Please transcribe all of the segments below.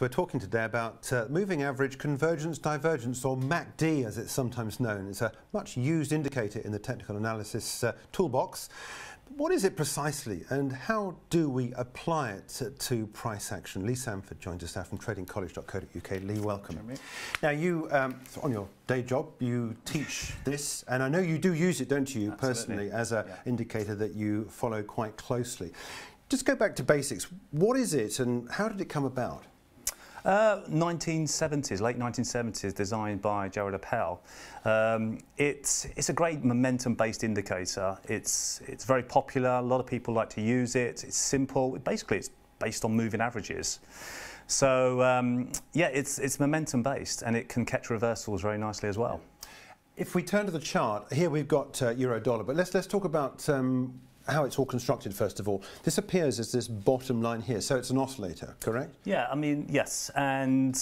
We're talking today about uh, Moving Average Convergence Divergence, or MACD as it's sometimes known. It's a much used indicator in the technical analysis uh, toolbox. what is it precisely and how do we apply it to, price action? Lee Sanford joins us now from tradingcollege.co.uk. Lee, welcome. Now, you, um, on your day job, you teach this, and I know you do use it, don't you, Absolutely. personally, as an yeah. indicator that you follow quite closely. Just go back to basics. What is it and how did it come about? Uh, 1970s, late 1970s, designed by Gerald Appel. Um, it's, it's a great momentum-based indicator. It's, it's very popular. A lot of people like to use it. It's simple. Basically, it's based on moving averages. So, um, yeah, it's, it's momentum-based, and it can catch reversals very nicely as well. If we turn to the chart, here we've got uh, euro dollar, but let's, let's talk about um, how it's all constructed, first of all. This appears as this bottom line here, so it's an oscillator, correct? Yeah, I mean, yes, and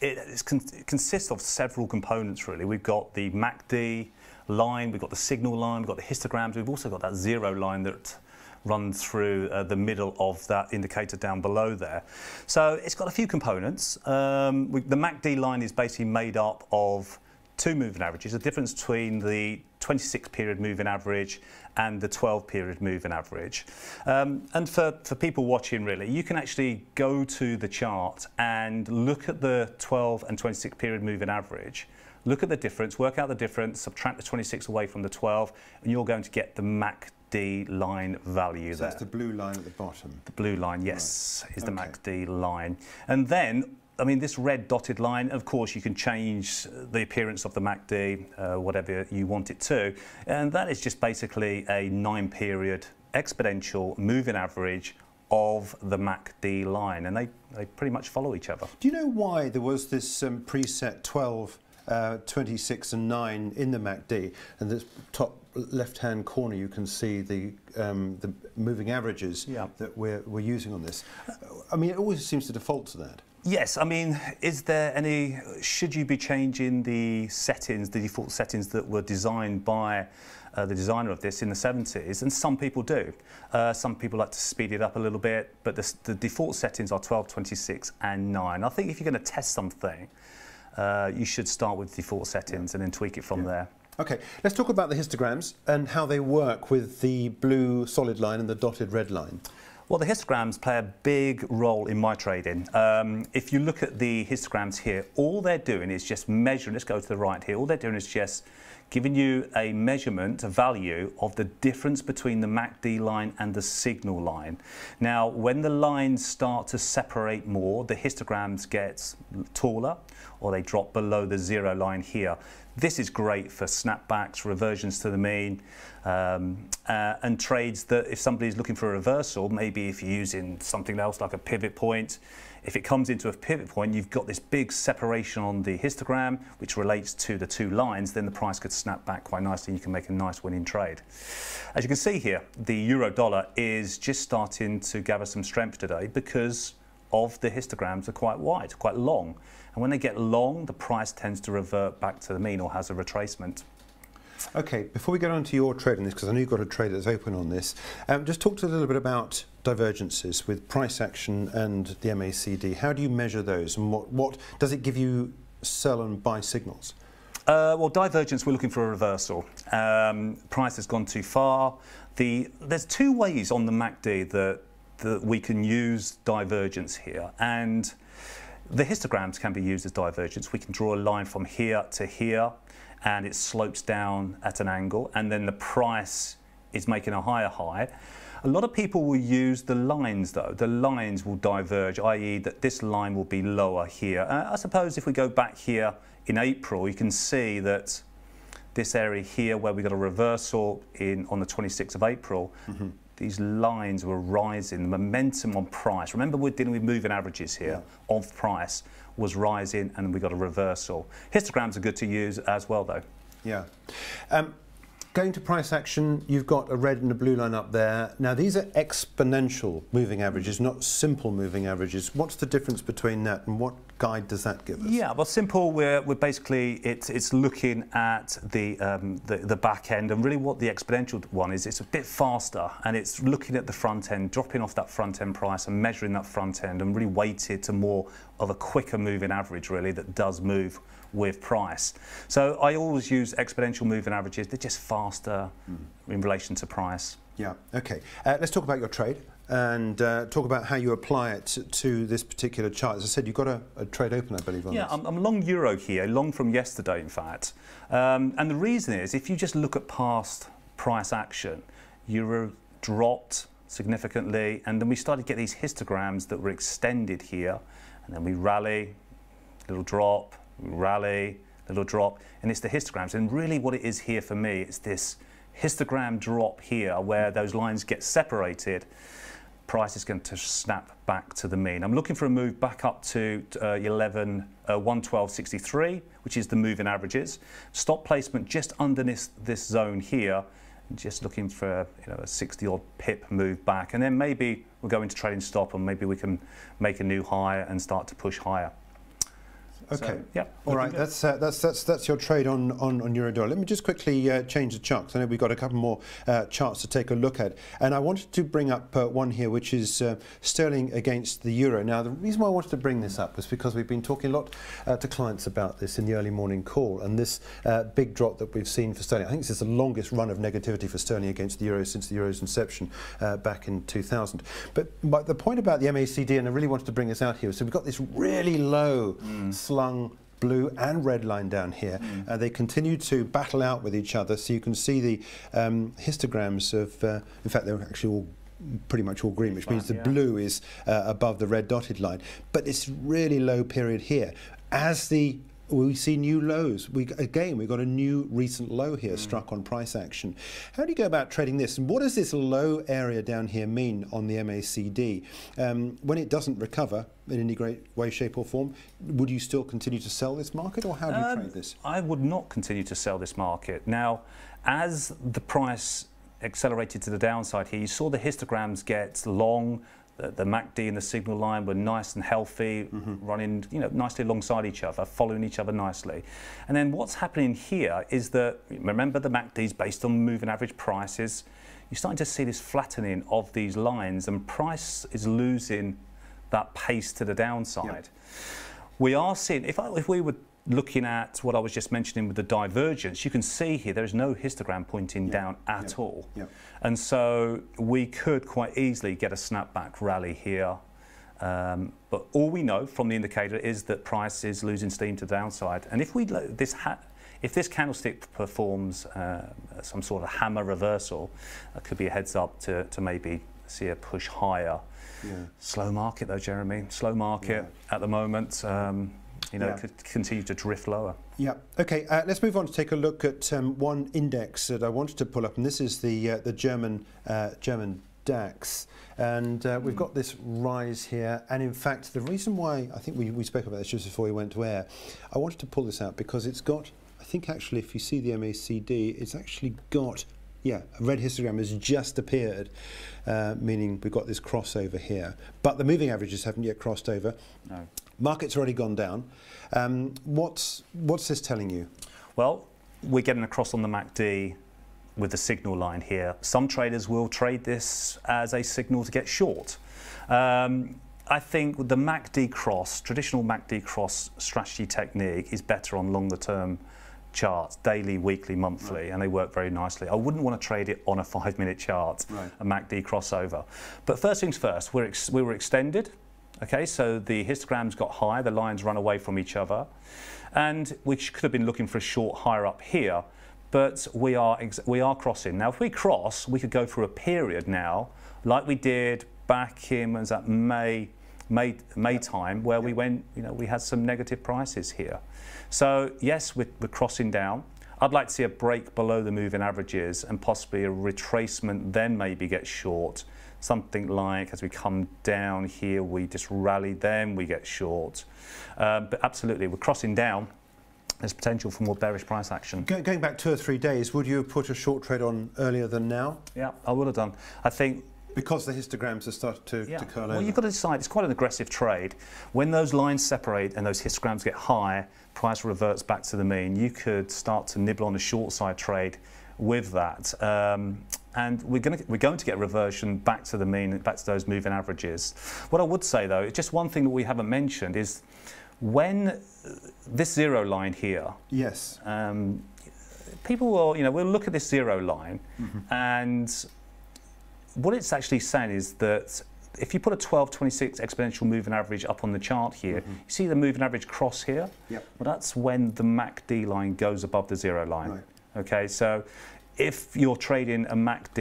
it, con it consists of several components, really. We've got the MACD line, we've got the signal line, we've got the histograms, we've also got that zero line that runs through uh, the middle of that indicator down below there. So it's got a few components. Um, we, the MACD line is basically made up of two moving averages, the difference between the 26 period moving average and the 12 period moving average. Um, and for, for people watching really, you can actually go to the chart and look at the 12 and 26 period moving average look at the difference, work out the difference, subtract the 26 away from the 12, and you're going to get the MACD line value so there. So it's the blue line at the bottom? The blue line, yes, right. is okay. the MACD line. And then I mean, this red dotted line, of course, you can change the appearance of the MACD, uh, whatever you want it to. And that is just basically a nine period exponential moving average of the MACD line. And they, they pretty much follow each other. Do you know why there was this um, preset 12, uh, 26 and 9 in the MACD? And this top left-hand corner, you can see the um, the moving averages yeah. that we're, we're using on this. I mean, it always seems to default to that. Yes, I mean, is there any, should you be changing the settings, the default settings that were designed by uh, the designer of this in the 70s? And some people do. Uh, some people like to speed it up a little bit, but the, the, default settings are 12, 26 and 9. I think if you're going to test something, uh, you should start with default settings yeah. and then tweak it from yeah. there. Okay, let's talk about the histograms and how they work with the blue solid line and the dotted red line. Well, the histograms play a big role in my trading. Um, if you look at the histograms here, all they're doing is just measuring. Let's go to the right here. All they're doing is just giving you a measurement, a value of the difference between the MACD line and the signal line. Now, when the lines start to separate more, the histograms get taller or they drop below the zero line here. This is great for snapbacks, reversions to the mean, um, uh, and trades that if somebody's looking for a reversal, maybe if you're using something else like a pivot point, if it comes into a pivot point, you've got this big separation on the histogram, which relates to the two lines, then the price could snap back quite nicely and you can make a nice winning trade. As you can see here, the euro dollar is just starting to gather some strength today because of the histograms are quite wide, quite long. And when they get long, the price tends to revert back to the mean or has a retracement. Okay, before we get on to your trade on this, because I know you've got a trade that's open on this, um, just talk to a little bit about divergences with price action and the MACD. How do you measure those and what, what does it give you sell and buy signals? Uh, well, divergence, we're looking for a reversal. Um, price has gone too far. The, there's two ways on the MACD that that we can use divergence here. And the histograms can be used as divergence. We can draw a line from here to here and it slopes down at an angle and then the price is making a higher high. A lot of people will use the lines though. The lines will diverge, i.e. that this line will be lower here. Uh, I suppose if we go back here in April, you can see that this area here where we got a reversal in on the 26th of April, mm -hmm these lines were rising, the momentum on price. Remember, we're dealing with moving averages here yeah. of price was rising, and we got a reversal. Histograms are good to use as well, though. Yeah. Um, going to price action, you've got a red and a blue line up there. Now, these are exponential moving averages, not simple moving averages. What's the difference between that and what guide does that give us? Yeah, well, simple. We're, we're basically it's it's looking at the, um, the, the back end and really what the exponential one is. It's a bit faster and it's looking at the front end, dropping off that front end price and measuring that front end and really weighted to more of a quicker moving average really that does move with price. So I always use exponential moving averages. They're just faster mm. in relation to price. Yeah. Okay. Uh, let's talk about your trade and uh, talk about how you apply it to this particular chart. As I said, you've got a, a trade open, I believe, on Yeah, I'm, I'm, long euro here, long from yesterday, in fact. Um, and the reason is, if you just look at past price action, euro dropped significantly, and then we started to get these histograms that were extended here, and then we rally, little drop, rally, little drop, and it's the histograms. And really what it is here for me, it's this histogram drop here where those lines get separated price is going to snap back to the mean. I'm looking for a move back up to uh, 11, uh, 112.63, which is the moving averages. Stop placement just underneath this zone here, just looking for you know a 60 odd pip move back, and then maybe we'll go into trading stop, and maybe we can make a new higher and start to push higher. Okay. So, yeah. All right. That's, uh, that's that's that's your trade on on, on Eurodollar. Let me just quickly uh, change the charts. I know we've got a couple more uh, charts to take a look at, and I wanted to bring up uh, one here, which is uh, sterling against the euro. Now, the reason why I wanted to bring this up was because we've been talking a lot uh, to clients about this in the early morning call, and this big drop that we've seen for sterling. I think this is the longest run of negativity for sterling against the euro since the euro's inception back in 2000. But, but the point about the MACD, and I really wanted to bring this out here, so we've got this really low. Mm slung blue and red line down here. Mm. Uh, they continue to battle out with each other, so you can see the um, histograms of, uh, in fact, they're actually all pretty much all green, which means the yeah. blue is uh, above the red dotted line. But it's really low period here. As the we see new lows. We, again, we've got a new recent low here mm. struck on price action. How do you go about trading this? And what does this low area down here mean on the MACD? Um, when it doesn't recover in any great way, shape or form, would you still continue to sell this market or how do you um, trade this? I would not continue to sell this market. Now, as the price accelerated to the downside here, you saw the histograms get long, the, the MACD and the signal line were nice and healthy, mm -hmm. running you know nicely alongside each other, following each other nicely. And then what's happening here is that remember the MACD is based on moving average prices. You're starting to see this flattening of these lines, and price is losing that pace to the downside. Yep. We are seeing if I, if we were looking at what I was just mentioning with the divergence, you can see here there is no histogram pointing yeah. down at yeah. all. Yeah. And so we could quite easily get a snapback rally here. Um, but all we know from the indicator is that price is losing steam to the downside. And if we this if this candlestick performs uh, some sort of hammer reversal, that could be a heads up to, to maybe see a push higher. Slow market though, Jeremy. Slow market at the moment. Um, you know, yeah. could continue to drift lower. Yeah. Okay. Uh, let's move on to take a look at um, one index that I wanted to pull up, and this is the uh, the German uh, German DAX. And uh, we've got this rise here. And in fact, the reason why I think we, we spoke about this just before we went to air, I wanted to pull this out because it's got, I think actually, if you see the MACD, it's actually got yeah, a red histogram has just appeared, uh, meaning we've got this crossover here. But the moving averages haven't yet crossed over. No. Market's already gone down. Um, what's, what's this telling you? Well, we're getting a cross on the MACD with the signal line here. Some traders will trade this as a signal to get short. Um, I think the MACD cross, traditional MACD cross strategy technique is better on longer term charts, daily, weekly, monthly, right. and they work very nicely. I wouldn't want to trade it on a five-minute chart, right. a MACD crossover. But first things first, we're we were extended. Okay, so the histograms got high, the lines run away from each other, and we could have been looking for a short higher up here, but we are we are crossing now. If we cross, we could go through a period now, like we did back in was that May May, May time where we went, you know, we had some negative prices here. So yes, we're, we're crossing down. I'd like to see a break below the moving averages and possibly a retracement, then maybe get short. Something like as we come down here, we just rally, then we get short. Uh, but absolutely, we're crossing down. There's potential for more bearish price action. Go going back two or three days, would you have put a short trade on earlier than now? Yeah, I would have done. I think because the histograms have started to, yeah. to curl well, over. Well, you've got to decide. It's quite an aggressive trade. When those lines separate and those histograms get high, price reverts back to the mean. You could start to nibble on a short side trade with that. Um, and we're, gonna, we're going to get reversion back to the mean, back to those moving averages. What I would say, though, just one thing that we haven't mentioned is when uh, this zero line here. Yes. Um, people will, you know, we'll look at this zero line mm -hmm. and what it's actually saying is that if you put a 12, 26 exponential moving average up on the chart here, mm -hmm. you see the moving average cross here? Yep. Well, that's when the MACD line goes above the zero line. Right. Okay, so if you're trading a MACD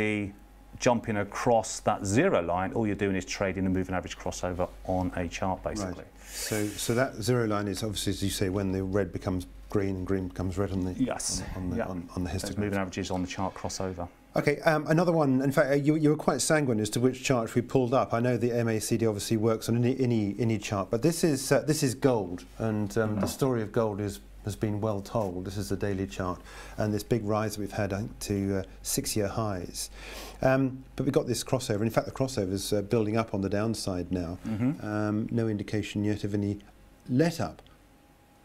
jumping across that zero line, all you're doing is trading the moving average crossover on a chart, basically. Right. So, so that zero line is obviously, as you say, when the red becomes green and green becomes red on the yes. on, on the, yep. on, on the histogram. Moving averages on the chart crossover. Okay, um, another one. In fact, uh, you, you, were quite sanguine as to which chart we pulled up. I know the MACD obviously works on any any, any chart, but this is uh, this is gold, and um, mm -hmm. the mm-hmm. story of gold is has been well told. This is the daily chart, and this big rise that we've had to uh, six-year highs. Um, but we've got this crossover. In fact, the crossover is uh, building up on the downside now. Mm -hmm. no indication yet of any let-up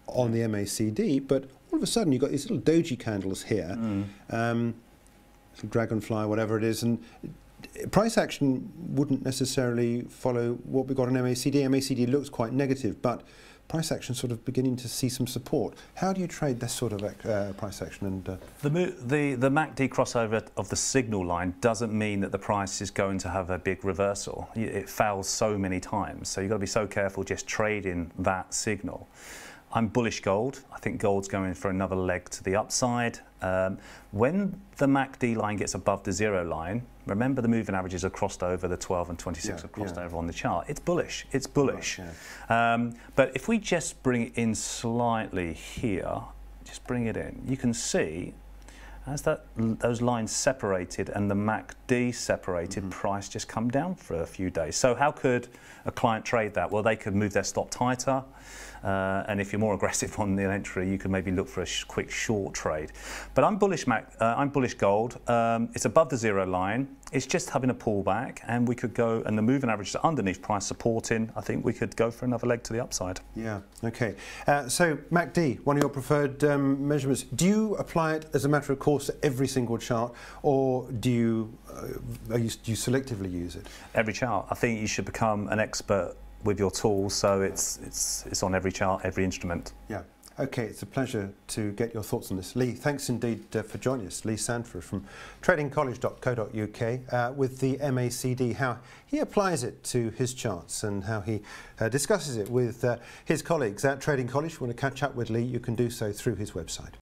on the MACD, but all of a sudden you've got these little doji candles here. Mm. Um, dragonfly, whatever it is, and price action wouldn't necessarily follow what we got in MACD. MACD looks quite negative, but price action sort of beginning to see some support. How do you trade this sort of uh, price action? And uh the, the, the MACD crossover of the signal line doesn't mean that the price is going to have a big reversal. It fails so many times, so you've got to be so careful just trading that signal. I'm bullish gold. I think gold's going for another leg to the upside. Um, when the MACD line gets above the zero line, remember the moving averages are crossed over, the 12 and 26 yeah, are crossed yeah. over on the chart. It's bullish, it's bullish. yeah. um, but if we just bring it in slightly here, just bring it in, you can see as that those lines separated and the MACD separated, mm -hmm. price just come down for a few days. So how could a client trade that? Well, they could move their stop tighter. Uh, and if you're more aggressive on the entry, you can maybe look for a sh quick short trade. But I'm bullish, Mac, uh, I'm bullish gold. Um, it's above the zero line. It's just having a pullback, and we could go, and the moving average is underneath price supporting. I think we could go for another leg to the upside. Yeah, okay. Uh, so, MACD, one of your preferred um, measurements. Do you apply it as a matter of course to every single chart, or do you, uh, you, do you selectively use it? Every chart. I think you should become an expert with your tools, so it's, it's, it's on every chart, every instrument. Yeah. Okay, it's a pleasure to get your thoughts on this. Lee, thanks indeed uh, for joining us. Lee Sanford from tradingcollege.co.uk uh, with the MACD, how he applies it to his charts and how he uh, discusses it with uh, his colleagues at Trading College. If you want to catch up with Lee, you can do so through his website.